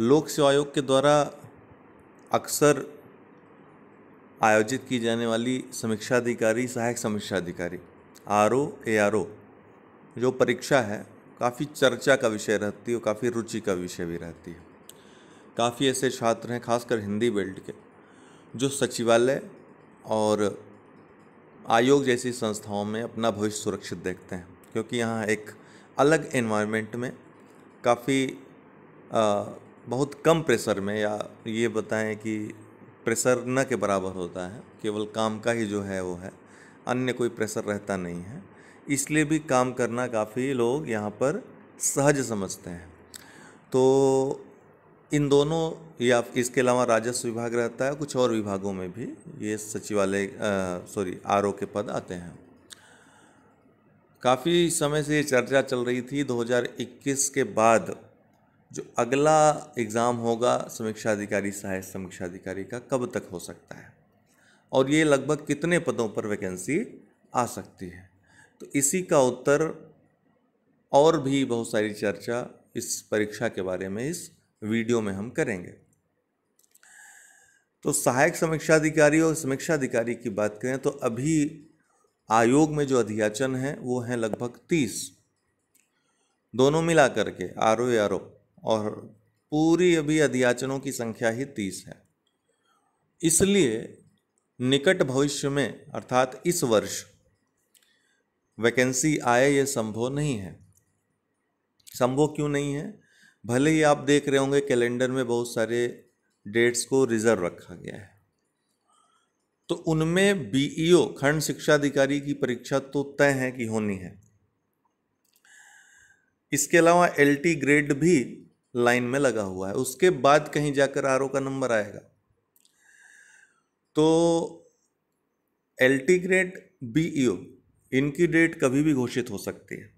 लोक सेवा आयोग के द्वारा अक्सर आयोजित की जाने वाली समीक्षाधिकारी सहायक समीक्षा अधिकारी R O A R O जो परीक्षा है काफ़ी चर्चा का विषय रहती है और काफ़ी रुचि का विषय भी रहती है काफ़ी ऐसे छात्र हैं खासकर हिंदी बेल्ट के जो सचिवालय और आयोग जैसी संस्थाओं में अपना भविष्य सुरक्षित देखते हैं क्योंकि यहाँ एक अलग इन्वायरमेंट में काफ़ी बहुत कम प्रेशर में या ये बताएं कि प्रेशर न के बराबर होता है केवल काम का ही जो है वो है अन्य कोई प्रेशर रहता नहीं है इसलिए भी काम करना काफ़ी लोग यहाँ पर सहज समझते हैं तो इन दोनों या इसके अलावा राजस्व विभाग रहता है कुछ और विभागों में भी ये सचिवालय सॉरी आर के पद आते हैं काफ़ी समय से ये चर्चा चल रही थी 2021 के बाद जो अगला एग्ज़ाम होगा समीक्षा अधिकारी सहायक समीक्षा अधिकारी का कब तक हो सकता है और ये लगभग कितने पदों पर वैकेंसी आ सकती है तो इसी का उत्तर और भी बहुत सारी चर्चा इस परीक्षा के बारे में इस वीडियो में हम करेंगे तो सहायक समीक्षा अधिकारी और समीक्षा अधिकारी की बात करें तो अभी आयोग में जो अधियाचन है वो हैं लगभग तीस दोनों मिला करके आर ओ और पूरी अभी अध्याचनों की संख्या ही तीस है इसलिए निकट भविष्य में अर्थात इस वर्ष वैकेंसी आए ये संभव नहीं है संभव क्यों नहीं है भले ही आप देख रहे होंगे कैलेंडर में बहुत सारे डेट्स को रिजर्व रखा गया है तो उनमें बीईओ खंड शिक्षा अधिकारी की परीक्षा तो तय है कि होनी है इसके अलावा एलटी ग्रेड भी लाइन में लगा हुआ है उसके बाद कहीं जाकर आर का नंबर आएगा तो एल टी ग्रेड बी इनकी डेट कभी भी घोषित हो सकती है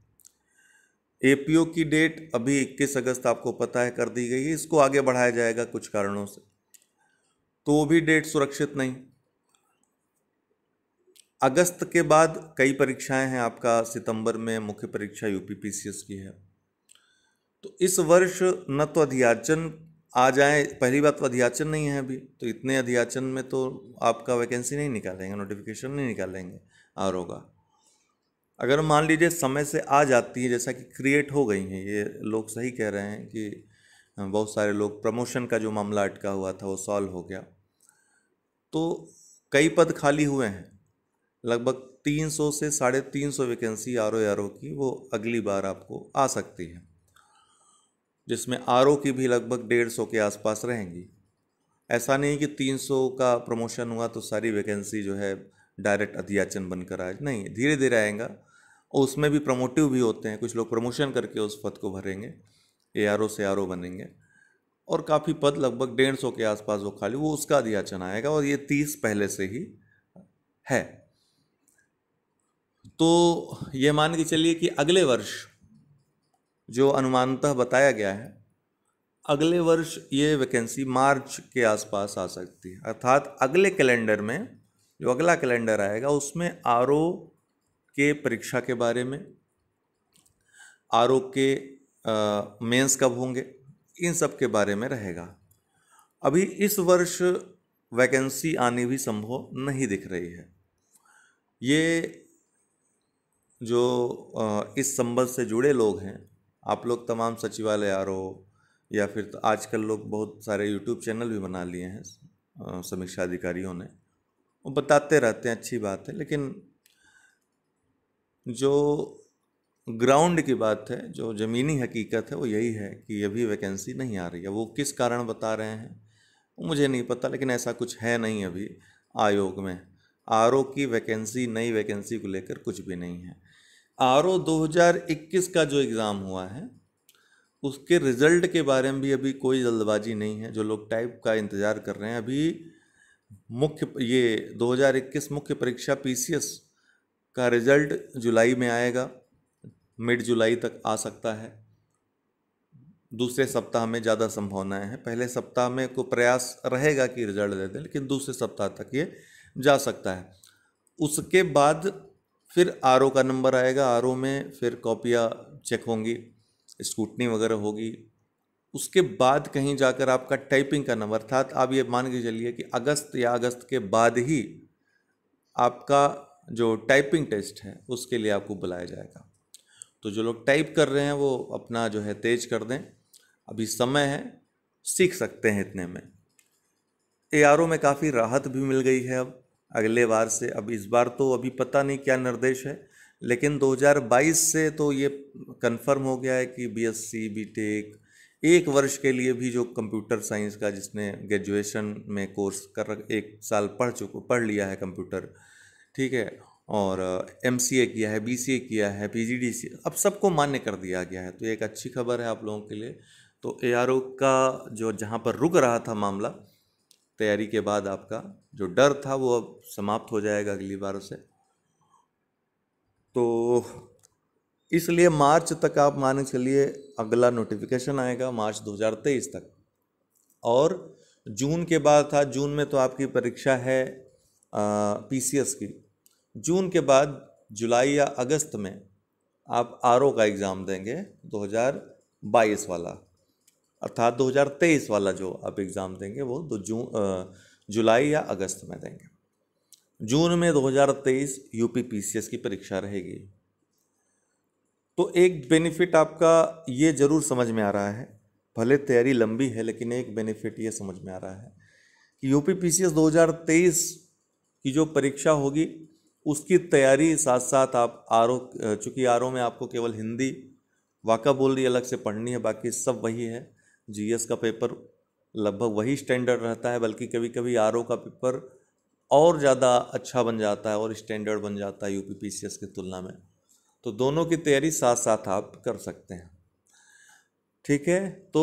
एपीओ की डेट अभी 21 अगस्त आपको पता है कर दी गई है इसको आगे बढ़ाया जाएगा कुछ कारणों से तो वो भी डेट सुरक्षित नहीं अगस्त के बाद कई परीक्षाएं हैं आपका सितंबर में मुख्य परीक्षा यूपीपीसीएस की है इस वर्ष न तो अध्याचन आ जाए पहली बात तो अध्याचन नहीं है अभी तो इतने अध्याचन में तो आपका वैकेंसी नहीं निकालेंगे नोटिफिकेशन नहीं निकालेंगे आर का अगर मान लीजिए समय से आ जाती है जैसा कि क्रिएट हो गई हैं ये लोग सही कह रहे हैं कि बहुत सारे लोग प्रमोशन का जो मामला अटका हुआ था वो सॉल्व हो गया तो कई पद खाली हुए हैं लगभग 300 से साढ़े तीन सौ वैकेंसी आर ओ की वो अगली बार आपको आ सकती है जिसमें आर की भी लगभग डेढ़ सौ के आसपास रहेंगी ऐसा नहीं कि 300 का प्रमोशन हुआ तो सारी वैकेंसी जो है डायरेक्ट अधियाचन बनकर आए नहीं धीरे धीरे आएगा और उसमें भी प्रमोटिव भी होते हैं कुछ लोग प्रमोशन करके उस पद को भरेंगे ए आर ओ से आर ओ बनेंगे और काफ़ी पद लगभग डेढ़ सौ के आसपास वो खाली वो उसका अधियाचन आएगा और ये तीस पहले से ही है तो ये मान के चलिए कि अगले वर्ष जो अनुमानतः बताया गया है अगले वर्ष ये वैकेंसी मार्च के आसपास आ सकती है अर्थात अगले कैलेंडर में जो अगला कैलेंडर आएगा उसमें आर के परीक्षा के बारे में आर के मेंस कब होंगे इन सब के बारे में रहेगा अभी इस वर्ष वैकेंसी आनी भी संभव नहीं दिख रही है ये जो इस संबंध से जुड़े लोग हैं आप लोग तमाम सचिवालय आर या फिर तो आजकल लोग बहुत सारे यूट्यूब चैनल भी बना लिए हैं समीक्षा अधिकारियों ने वो बताते रहते हैं अच्छी बात है लेकिन जो ग्राउंड की बात है जो ज़मीनी हकीकत है वो यही है कि अभी वैकेंसी नहीं आ रही है वो किस कारण बता रहे हैं मुझे नहीं पता लेकिन ऐसा कुछ है नहीं अभी आयोग में आर की वैकेंसी नई वैकेंसी को लेकर कुछ भी नहीं है आर 2021 का जो एग्ज़ाम हुआ है उसके रिज़ल्ट के बारे में भी अभी कोई जल्दबाजी नहीं है जो लोग टाइप का इंतज़ार कर रहे हैं अभी मुख्य ये 2021 मुख्य परीक्षा पी का रिज़ल्ट जुलाई में आएगा मिड जुलाई तक आ सकता है दूसरे सप्ताह में ज़्यादा संभावनाएं हैं पहले सप्ताह में को प्रयास रहेगा कि रिज़ल्ट दे दें लेकिन दूसरे सप्ताह तक ये जा सकता है उसके बाद फिर आर का नंबर आएगा आर में फिर कॉपियाँ चेक होंगी स्कूटनी वगैरह होगी उसके बाद कहीं जाकर आपका टाइपिंग का नंबर अर्थात आप ये मान के चलिए कि अगस्त या अगस्त के बाद ही आपका जो टाइपिंग टेस्ट है उसके लिए आपको बुलाया जाएगा तो जो लोग टाइप कर रहे हैं वो अपना जो है तेज कर दें अभी समय है सीख सकते हैं इतने में ए में काफ़ी राहत भी मिल गई है अब अगले बार से अब इस बार तो अभी पता नहीं क्या निर्देश है लेकिन 2022 से तो ये कंफर्म हो गया है कि बीएससी बीटेक एक वर्ष के लिए भी जो कंप्यूटर साइंस का जिसने ग्रेजुएशन में कोर्स कर एक साल पढ़ चुको पढ़ लिया है कंप्यूटर ठीक है और एम uh, किया है बी किया है पी अब सबको मान्य कर दिया गया है तो एक अच्छी खबर है आप लोगों के लिए तो ए का जो जहाँ पर रुक रहा था मामला तैयारी के बाद आपका जो डर था वो अब समाप्त हो जाएगा अगली बार से तो इसलिए मार्च तक आप मान चलिए अगला नोटिफिकेशन आएगा मार्च 2023 तक और जून के बाद था जून में तो आपकी परीक्षा है पीसीएस की जून के बाद जुलाई या अगस्त में आप आर का एग्ज़ाम देंगे 2022 वाला अर्थात 2023 वाला जो आप एग्ज़ाम देंगे वो दो जून जुलाई या अगस्त में देंगे जून में 2023 यूपी पीसीएस की परीक्षा रहेगी तो एक बेनिफिट आपका ये ज़रूर समझ में आ रहा है भले तैयारी लंबी है लेकिन एक बेनिफिट ये समझ में आ रहा है कि यूपी हजार तेईस की जो परीक्षा होगी उसकी तैयारी साथ साथ आप आर ओ चूँकि आर में आपको केवल हिंदी वाका बोल रही अलग से पढ़नी है बाकी सब वही है जीएस का पेपर लगभग वही स्टैंडर्ड रहता है बल्कि कभी कभी आर का पेपर और ज़्यादा अच्छा बन जाता है और स्टैंडर्ड बन जाता है यू पी की तुलना में तो दोनों की तैयारी साथ साथ आप कर सकते हैं ठीक है तो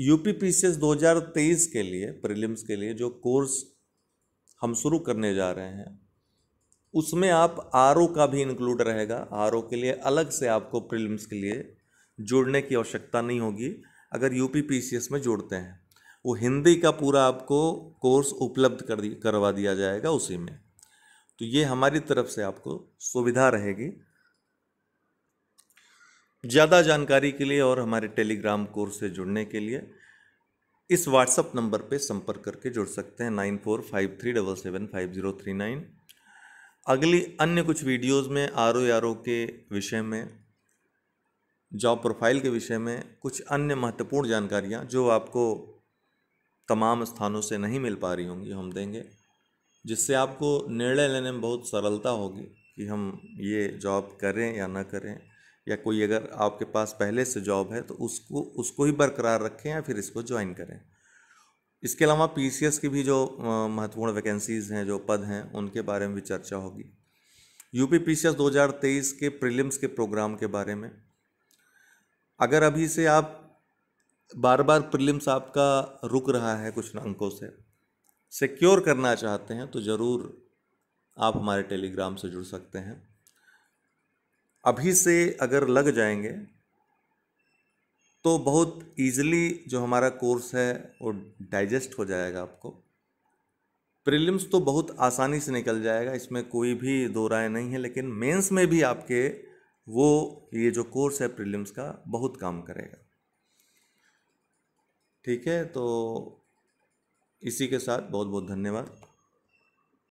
यू पी तेईस के लिए प्रीलिम्स के लिए जो कोर्स हम शुरू करने जा रहे हैं उसमें आप आर का भी इंक्लूड रहेगा आर के लिए अलग से आपको प्रीलिम्स के लिए जुड़ने की आवश्यकता नहीं होगी अगर यू में जोड़ते हैं वो हिंदी का पूरा आपको कोर्स उपलब्ध कर करवा दिया जाएगा उसी में तो ये हमारी तरफ से आपको सुविधा रहेगी ज़्यादा जानकारी के लिए और हमारे टेलीग्राम कोर्स से जुड़ने के लिए इस व्हाट्सएप नंबर पे संपर्क करके जुड़ सकते हैं nine four five three double seven five zero three nine अगली अन्य कुछ वीडियोज़ में आर ओ आर ओ के विषय में जॉब प्रोफाइल के विषय में कुछ अन्य महत्वपूर्ण जानकारियाँ जो आपको तमाम स्थानों से नहीं मिल पा रही होंगी हम देंगे जिससे आपको निर्णय लेने में बहुत सरलता होगी कि हम ये जॉब करें या ना करें या कोई अगर आपके पास पहले से जॉब है तो उसको उसको ही बरकरार रखें या फिर इसको ज्वाइन करें इसके अलावा पी की भी जो महत्वपूर्ण वैकेंसीज़ हैं जो पद हैं उनके बारे में भी चर्चा होगी यूपी पी सी के प्रीलिम्स के प्रोग्राम के बारे में अगर अभी से आप बार बार प्रिलिम्स आपका रुक रहा है कुछ अंकों से सिक्योर करना चाहते हैं तो ज़रूर आप हमारे टेलीग्राम से जुड़ सकते हैं अभी से अगर लग जाएंगे तो बहुत इजीली जो हमारा कोर्स है वो डाइजेस्ट हो जाएगा आपको प्रीलिम्स तो बहुत आसानी से निकल जाएगा इसमें कोई भी दो राय नहीं है लेकिन मेंस में भी आपके वो ये जो कोर्स है प्रीलिम्स का बहुत काम करेगा ठीक है तो इसी के साथ बहुत बहुत धन्यवाद